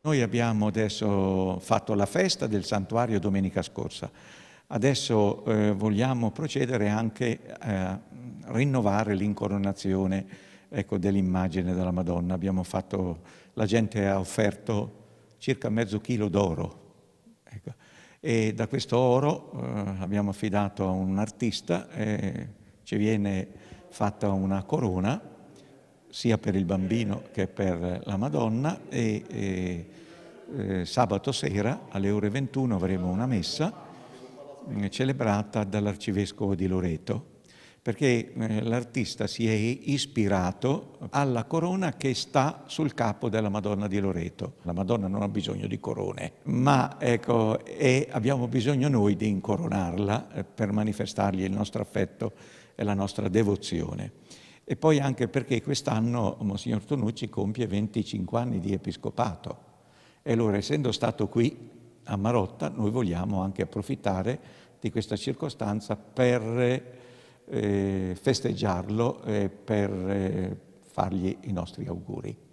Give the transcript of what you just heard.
Noi abbiamo adesso fatto la festa del santuario domenica scorsa, adesso eh, vogliamo procedere anche a eh, rinnovare l'incoronazione ecco, dell'immagine della Madonna. Abbiamo fatto, la gente ha offerto circa mezzo chilo d'oro ecco, e da questo oro eh, abbiamo affidato a un artista, eh, ci viene fatta una corona sia per il bambino che per la Madonna e, e eh, sabato sera alle ore 21 avremo una messa eh, celebrata dall'arcivescovo di Loreto perché eh, l'artista si è ispirato alla corona che sta sul capo della Madonna di Loreto. La Madonna non ha bisogno di corone, ma ecco, abbiamo bisogno noi di incoronarla eh, per manifestargli il nostro affetto e la nostra devozione. E poi anche perché quest'anno Monsignor Tonucci compie 25 anni di episcopato. E allora, essendo stato qui a Marotta, noi vogliamo anche approfittare di questa circostanza per eh, festeggiarlo e per eh, fargli i nostri auguri.